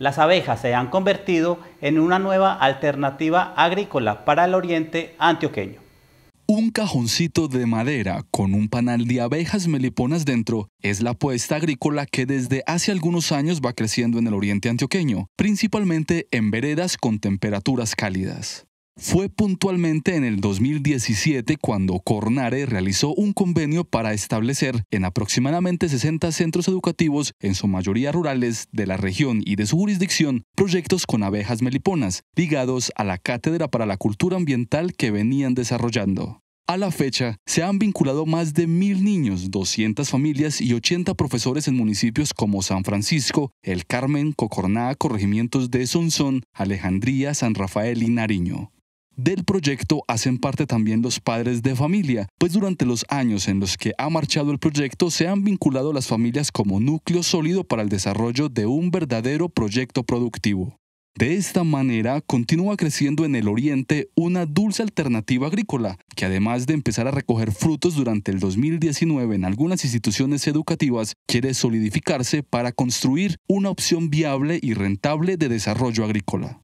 las abejas se han convertido en una nueva alternativa agrícola para el oriente antioqueño. Un cajoncito de madera con un panal de abejas meliponas dentro es la apuesta agrícola que desde hace algunos años va creciendo en el oriente antioqueño, principalmente en veredas con temperaturas cálidas. Fue puntualmente en el 2017 cuando Cornare realizó un convenio para establecer en aproximadamente 60 centros educativos, en su mayoría rurales, de la región y de su jurisdicción, proyectos con abejas meliponas, ligados a la Cátedra para la Cultura Ambiental que venían desarrollando. A la fecha, se han vinculado más de mil niños, 200 familias y 80 profesores en municipios como San Francisco, El Carmen, Cocorná, corregimientos de Sonsón, Alejandría, San Rafael y Nariño. Del proyecto hacen parte también los padres de familia, pues durante los años en los que ha marchado el proyecto se han vinculado las familias como núcleo sólido para el desarrollo de un verdadero proyecto productivo. De esta manera, continúa creciendo en el oriente una dulce alternativa agrícola, que además de empezar a recoger frutos durante el 2019 en algunas instituciones educativas, quiere solidificarse para construir una opción viable y rentable de desarrollo agrícola.